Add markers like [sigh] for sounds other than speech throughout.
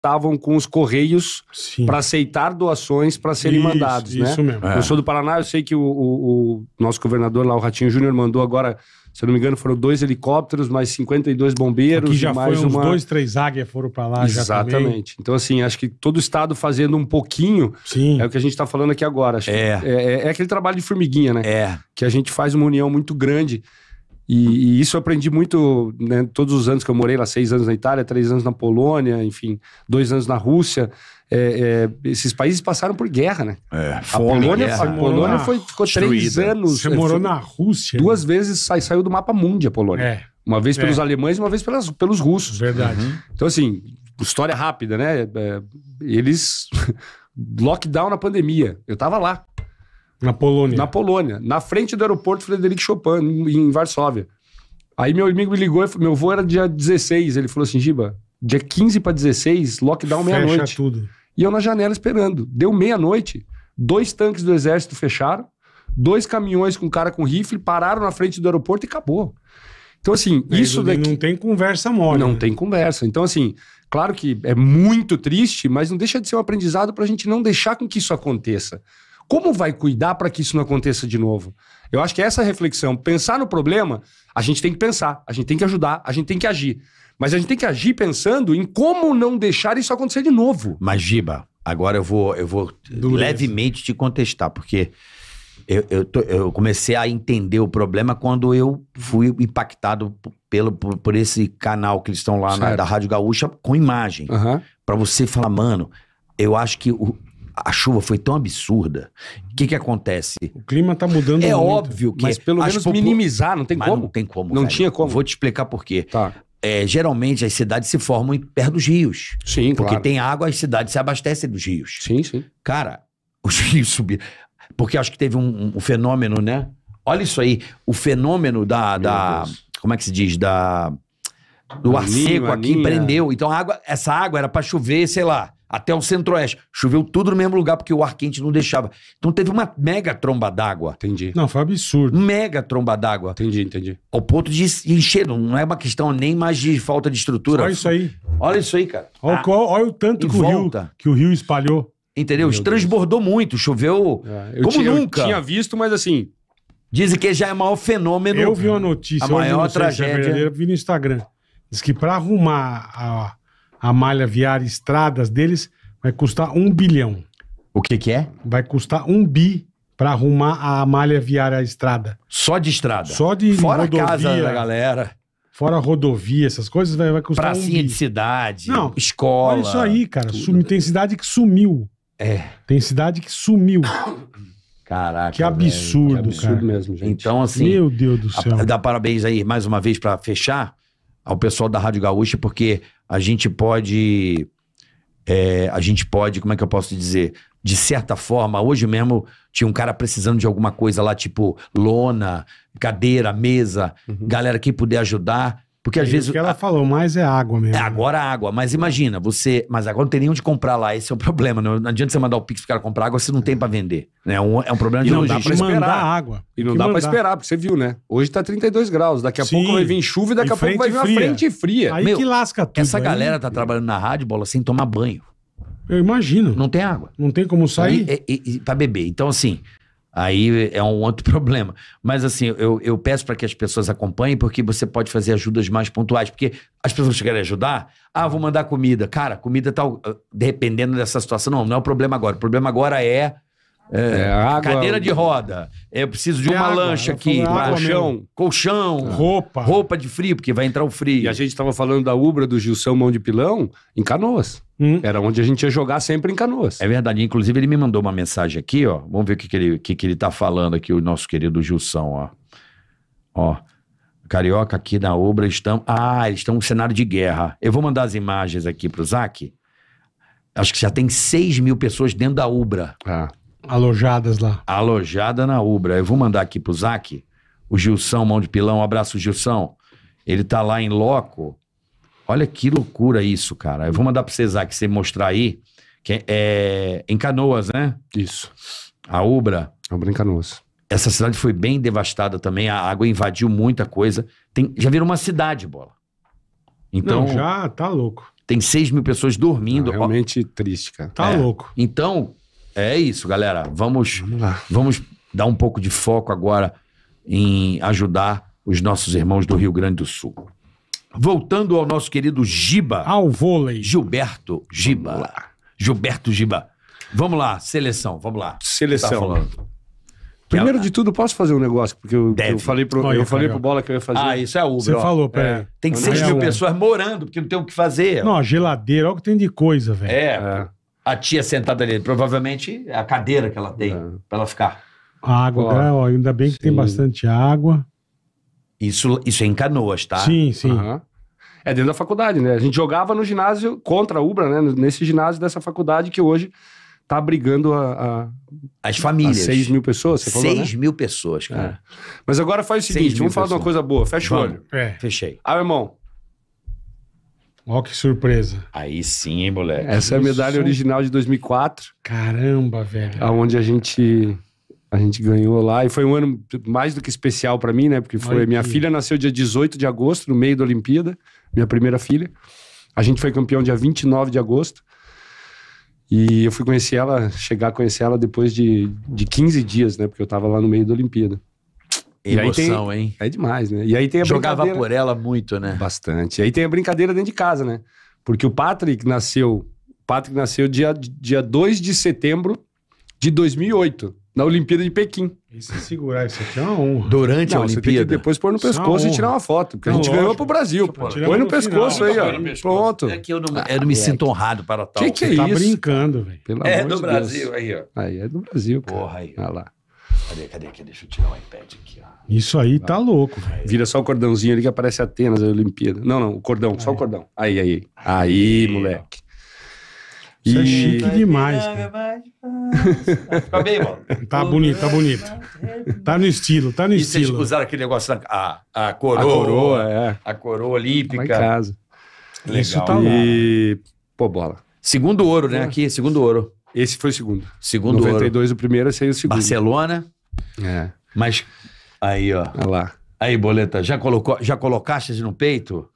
estavam com os correios para aceitar doações para serem isso, mandados, isso né? Isso mesmo. É. Eu sou do Paraná, eu sei que o, o, o nosso governador lá, o Ratinho Júnior, mandou agora, se eu não me engano, foram dois helicópteros, mais 52 bombeiros. Que já mais foi uns dois, três águias foram para lá Exatamente. Então, assim, acho que todo estado fazendo um pouquinho Sim. é o que a gente está falando aqui agora. É. é. é. É aquele trabalho de formiguinha, né? É. Que a gente faz uma união muito grande e, e, isso eu aprendi muito, né, todos os anos que eu morei lá, seis anos na Itália, três anos na Polônia, enfim, dois anos na Rússia. É, é, esses países passaram por guerra, né? É, a Polônia, guerra, a Polônia foi, ficou destruída. três anos. Você morou é, na Rússia. Duas né? vezes sai, saiu do mapa mundial a Polônia. É, uma vez é. pelos alemães e uma vez pelas, pelos russos. Verdade. Uhum. Então, assim, história rápida, né? É, eles. [laughs] Lockdown na pandemia. Eu tava lá. Na Polônia. Na Polônia, na frente do aeroporto Frederic Chopin, em Varsóvia. Aí meu amigo me ligou, meu voo era dia 16, ele falou assim, Giba, dia 15 para 16, lockdown meia-noite. tudo. E eu na janela esperando. Deu meia-noite, dois tanques do exército fecharam, dois caminhões com cara com rifle pararam na frente do aeroporto e acabou. Então, assim, é, isso daqui... Não tem conversa mole. Não né? tem conversa. Então, assim, claro que é muito triste, mas não deixa de ser um aprendizado para a gente não deixar com que isso aconteça. Como vai cuidar para que isso não aconteça de novo? Eu acho que essa reflexão, pensar no problema, a gente tem que pensar, a gente tem que ajudar, a gente tem que agir. Mas a gente tem que agir pensando em como não deixar isso acontecer de novo. Mas, Giba, agora eu vou, eu vou levemente te contestar, porque eu, eu, tô, eu, comecei a entender o problema quando eu fui impactado pelo, por, por esse canal que eles estão lá na, da Rádio Gaúcha com imagem. Uhum. para você falar, mano, eu acho que o, a chuva foi tão absurda. O uhum. que que acontece? O clima tá mudando É muito, óbvio que... Mas pelo menos popul... minimizar, não tem mas como. não tem como, Não velho. tinha como. Vou te explicar por quê. Tá. É, geralmente as cidades se formam em, perto dos rios. Sim, Porque claro. tem água, as cidades se abastecem dos rios. Sim, sim. Cara, [laughs] os rios subiram. Porque acho que teve um, um fenômeno, né? Olha isso aí. O fenômeno da... da como é que se diz? Da... Do ar seco aqui prendeu. Então a água, essa água era para chover, sei lá, até o centro-oeste. Choveu tudo no mesmo lugar porque o ar quente não deixava. Então teve uma mega tromba d'água. Entendi. Não, foi um absurdo. Mega tromba d'água. Entendi, entendi. Ao ponto de encher, não é uma questão nem mais de falta de estrutura. Olha isso aí. Olha isso aí, cara. Olha, ah, olha o tanto que o, rio, que o rio espalhou. Entendeu? Transbordou muito, choveu é, como tinha, nunca. Eu tinha visto, mas assim. Dizem que já é o maior fenômeno. Eu vi uma notícia. A maior é tragédia. Eu vi no Instagram. Diz que para arrumar a a malha viária estradas deles vai custar um bilhão. O que que é? Vai custar um bi para arrumar a malha viária estrada. Só de estrada? Só de Fora rodovia, casa da galera. Fora rodovia, essas coisas vai, vai custar Pracinha um bi. de cidade, Não, escola. Olha isso aí, cara. tem cidade que sumiu. É. Tem cidade que sumiu. Caraca. Que absurdo, velho. Que absurdo cara. mesmo, gente. Então, assim. Meu Deus do céu. dá parabéns aí mais uma vez para fechar ao pessoal da Rádio Gaúcha, porque a gente pode. É, a gente pode, como é que eu posso dizer? De certa forma, hoje mesmo tinha um cara precisando de alguma coisa lá, tipo lona, cadeira, mesa. Uhum. Galera, que puder ajudar, porque é às é, vezes. O que ela a... falou mais é água mesmo. É, agora é água. Mas imagina, você. Mas agora não tem nem onde comprar lá. Esse é o problema. Não, né? não adianta você mandar o Pix pro cara comprar água você não tem pra vender. Né? Um, é um problema de e não dá pra esperar. água. E não dá pra esperar, porque você viu, né? Hoje tá 32 graus. Daqui a Sim. pouco vai vir chuva e daqui e a pouco vai vir uma frente fria. Aí Meu, que lasca tudo. Essa aí. galera tá trabalhando na rádio, bola, sem tomar banho. Eu imagino. Não tem água. Não tem como sair. E, é, e, e pra beber. Então, assim, Aí é um outro [laughs] problema. Mas assim, eu, eu peço para que as pessoas acompanhem, porque você pode fazer ajudas mais pontuais. Porque as pessoas querem ajudar, ah, vou mandar comida. Cara, comida tá ah, dependendo dessa situação. Não, não é o problema agora. O problema agora é. é, é água, cadeira de roda. Eu preciso de uma água, lancha aqui. Ah, colchão. Colchão. Roupa. Roupa de frio, porque vai entrar o frio. E a gente estava falando da Ubra do Gilson Mão de Pilão em Canoas. Hum. Era onde a gente ia jogar sempre em canoas. É verdade. Inclusive, ele me mandou uma mensagem aqui, ó. Vamos ver o que, que, ele, que, que ele tá falando aqui, o nosso querido Gilson, ó. Ó. Carioca aqui na obra estão. Ah, eles estão no cenário de guerra. Eu vou mandar as imagens aqui pro Zac. Acho que já tem 6 mil pessoas dentro da Ubra. Ah. Alojadas lá. Alojada na Ubra. Eu vou mandar aqui pro Zac. O Gilson, mão de pilão, um abraço, Gilson. Ele tá lá em loco Olha que loucura isso, cara. Eu vou mandar pra vocês aqui, você mostrar aí. Que é, é, em Canoas, né? Isso. A Ubra. A é Ubra em Canoas. Essa cidade foi bem devastada também. A água invadiu muita coisa. Tem, já virou uma cidade, bola. Então. Não, já tá louco. Tem 6 mil pessoas dormindo. Ah, realmente ó. triste, cara. Tá é. louco. Então, é isso, galera. Vamos, vamos, vamos dar um pouco de foco agora em ajudar os nossos irmãos do Rio Grande do Sul. Voltando ao nosso querido Giba. Ao vôlei. Gilberto Giba. Vamos Gilberto Giba. Vamos lá, seleção, vamos lá. Seleção. Tá falando. Primeiro de tudo, posso fazer um negócio? Porque eu, eu falei pro, Olha, eu falei pro Bola que eu ia fazer. Ah, isso é Uber. Você ó. falou, é. peraí. É. Tem 6 mil é pessoas morando, porque não tem o que fazer. Não, a geladeira, olha o que tem de coisa, velho. É, é, A tia sentada ali, provavelmente é a cadeira que ela tem, é. pra ela ficar. A água, ó, ainda bem que Sim. tem bastante água. Isso, isso é em Canoas, tá? Sim, sim. Uhum. É dentro da faculdade, né? A gente jogava no ginásio contra a Ubra, né? Nesse ginásio dessa faculdade que hoje tá brigando a, a as famílias. A 6 mil pessoas, você falou, 6 né? mil pessoas, cara. É. Mas agora faz o seguinte, vamos falar de uma coisa boa. Fecha vamos. o olho. É. Fechei. Ah, irmão. Ó que surpresa. Aí sim, hein, moleque. Essa é a medalha original de 2004. Caramba, velho. Aonde a gente... A gente ganhou lá e foi um ano mais do que especial para mim, né? Porque foi minha que... filha nasceu dia 18 de agosto, no meio da Olimpíada, minha primeira filha. A gente foi campeão dia 29 de agosto. E eu fui conhecer ela, chegar a conhecer ela depois de, de 15 dias, né? Porque eu tava lá no meio da Olimpíada. Emoção, tem, hein? É demais, né? E aí tem a Jogava por ela muito, né? Bastante. E aí tem a brincadeira dentro de casa, né? Porque o Patrick nasceu, o Patrick nasceu dia, dia 2 de setembro de 2008 na Olimpíada de Pequim. Isso é segurar isso aqui é uma honra. Durante não, a Olimpíada. depois pôr no é pescoço e tirar uma foto. Porque não, a gente lógico. ganhou pro Brasil, pô. Põe no, no pescoço aí, ó. Pronto. É que eu não, é, eu não me é. sinto honrado para tal. Que que é Você tá brincando, velho. É do de Brasil, aí, ó. Aí é do Brasil, cara. Porra, aí. Olha lá. Cadê, cadê, cadê? Deixa eu tirar o um iPad aqui, ó. Isso aí tá louco, velho. Vira só o cordãozinho ali que aparece Atenas, a Olimpíada. Não, não, o cordão, aí. só o cordão. Aí, aí. Aí, aí moleque. Ó. Isso é e... é chique demais. Cara. [laughs] Fica tá bem, mano. Tá bonito, tá bonito. Tá no estilo, tá no e estilo. Vocês usaram aquele negócio, a, a coroa. A coroa, é. A coroa olímpica. Lá em casa. Legal. Isso tá lá. E, pô, bola. Segundo ouro, né? É. Aqui, segundo ouro. Esse foi o segundo. Segundo 92 ouro. o primeiro, esse aí é o segundo. Barcelona. É. Mas, aí, ó. Olha lá. Aí, Boleta, já, colocou, já colocaste no peito?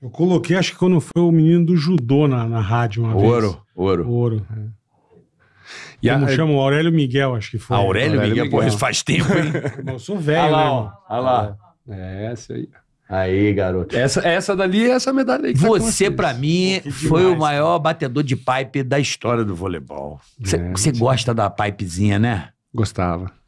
Eu coloquei, acho que quando foi o menino do judô na, na rádio uma ouro, vez. Ouro, ouro. É. E Como a... chama? O Aurélio Miguel, acho que foi. Aurélio, Aurélio Miguel, Miguel. porra, isso faz tempo, hein? [laughs] eu sou velho, Olha lá, né, Ó, lá. É, é, essa aí. Aí, garoto. Essa, essa dali é essa medalha aí. Que tá você, tá para mim, Pô, foi o maior cara. batedor de pipe da história do voleibol. Você é, gosta da pipezinha, né? Gostava.